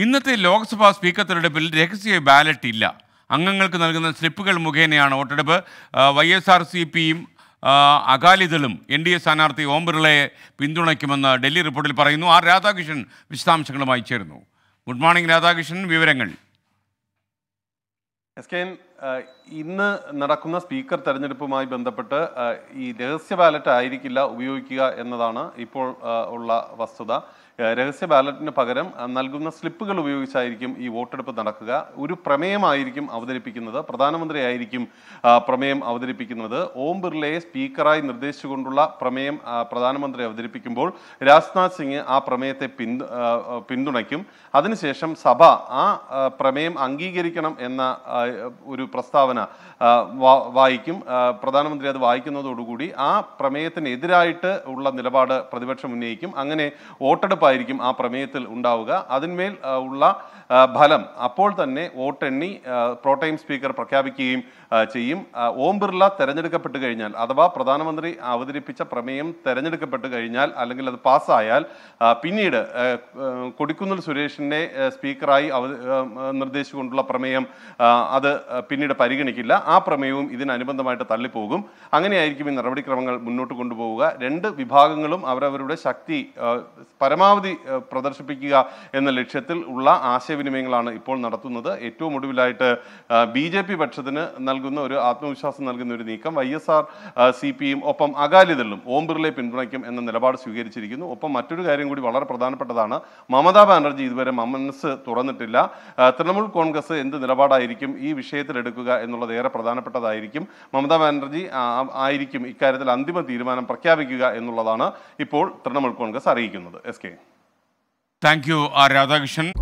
ഇന്നത്തെ ലോക്സഭാ സ്പീക്കർ തെരഞ്ഞെടുപ്പിൽ രഹസ്യ ബാലറ്റ് ഇല്ല അംഗങ്ങൾക്ക് നൽകുന്ന സ്ലിപ്പുകൾ മുഖേനയാണ് വോട്ടെടുപ്പ് വൈ എസ് ആർ സി പിയും അകാലിദളും എൻ ഡി എ സ്ഥാനാർത്ഥി ഓം ബിർളയെ പിന്തുണയ്ക്കുമെന്ന് ഡൽഹി റിപ്പോർട്ടിൽ പറയുന്നു ആർ രാധാകൃഷ്ണൻ വിശദാംശങ്ങളുമായി ചേരുന്നു ഗുഡ് മോർണിംഗ് രാധാകൃഷ്ണൻ വിവരങ്ങൾ എസ് കെ ഇന്ന് നടക്കുന്ന സ്പീക്കർ തെരഞ്ഞെടുപ്പുമായി ബന്ധപ്പെട്ട് ഈ രഹസ്യ ബാലറ്റ് ആയിരിക്കില്ല ഉപയോഗിക്കുക എന്നതാണ് ഇപ്പോൾ ഉള്ള വസ്തുത രഹസ്യ ബാലറ്റിന് പകരം നൽകുന്ന സ്ലിപ്പുകൾ ഉപയോഗിച്ചായിരിക്കും ഈ വോട്ടെടുപ്പ് നടക്കുക ഒരു പ്രമേയമായിരിക്കും അവതരിപ്പിക്കുന്നത് പ്രധാനമന്ത്രിയായിരിക്കും പ്രമേയം അവതരിപ്പിക്കുന്നത് ഓം ബിർളയെ സ്പീക്കറായി നിർദ്ദേശിച്ചുകൊണ്ടുള്ള പ്രമേയം പ്രധാനമന്ത്രി അവതരിപ്പിക്കുമ്പോൾ രാജ്നാഥ് സിംഗ് ആ പ്രമേയത്തെ പിന്തു പിന്തുണയ്ക്കും അതിനുശേഷം സഭ ആ പ്രമേയം അംഗീകരിക്കണം എന്ന ഒരു പ്രസ്താവന വായിക്കും പ്രധാനമന്ത്രി അത് വായിക്കുന്നതോടുകൂടി ആ പ്രമേയത്തിനെതിരായിട്ട് ഉള്ള നിലപാട് പ്രതിപക്ഷം ഉന്നയിക്കും അങ്ങനെ വോട്ടെടുപ്പായിരിക്കും ആ പ്രമേയത്തിൽ ഉണ്ടാവുക അതിന്മേൽ ഉള്ള ഫലം അപ്പോൾ തന്നെ വോട്ടെണ്ണി പ്രോട്ടൈം സ്പീക്കർ പ്രഖ്യാപിക്കുകയും ചെയ്യും ഓം ബിർള തെരഞ്ഞെടുക്കപ്പെട്ട് കഴിഞ്ഞാൽ അഥവാ പ്രധാനമന്ത്രി അവതരിപ്പിച്ച പ്രമേയം തെരഞ്ഞെടുക്കപ്പെട്ട് കഴിഞ്ഞാൽ അല്ലെങ്കിൽ അത് പാസ്സായാൽ പിന്നീട് കൊടിക്കുന്നിൽ സുരേഷിൻ്റെ സ്പീക്കറായി നിർദ്ദേശിച്ചുകൊണ്ടുള്ള പ്രമേയം അത് പിന്നീട് പിന്നീട് പരിഗണിക്കില്ല ആ പ്രമേയവും ഇതിനനുബന്ധമായിട്ട് തള്ളിപ്പോകും അങ്ങനെയായിരിക്കും ഈ നടപടിക്രമങ്ങൾ മുന്നോട്ട് കൊണ്ടുപോവുക രണ്ട് വിഭാഗങ്ങളും അവരവരുടെ ശക്തി പരമാവധി പ്രദർശിപ്പിക്കുക എന്ന ലക്ഷ്യത്തിൽ ഉള്ള ആശയവിനിമയങ്ങളാണ് ഇപ്പോൾ നടത്തുന്നത് ഏറ്റവും ഒടുവിലായിട്ട് ബി ജെ പി പക്ഷത്തിന് നൽകുന്ന ഒരു ആത്മവിശ്വാസം നൽകുന്ന ഒരു നീക്കം വൈ എസ് ആർ സി പിയും ഒപ്പം അകാലിദളും ഓം ബിർളയെ പിന്തുണയ്ക്കും എന്ന നിലപാട് സ്വീകരിച്ചിരിക്കുന്നു ഒപ്പം മറ്റൊരു കാര്യം കൂടി വളരെ പ്രധാനപ്പെട്ടതാണ് മമതാ ബാനർജി ഇതുവരെ മനസ്സ് തുറന്നിട്ടില്ല തൃണമൂൽ കോൺഗ്രസ് എന്ത് നിലപാടായിരിക്കും ഈ വിഷയത്തിൽ എടുക്കുക എന്നുള്ളത് ഏറെ പ്രധാനപ്പെട്ടതായിരിക്കും മമതാ ബാനർജി ആയിരിക്കും ഇക്കാര്യത്തിൽ അന്തിമ തീരുമാനം പ്രഖ്യാപിക്കുക എന്നുള്ളതാണ് ഇപ്പോൾ തൃണമൂൽ കോൺഗ്രസ് അറിയിക്കുന്നത് S K thank you R Radhakrishnan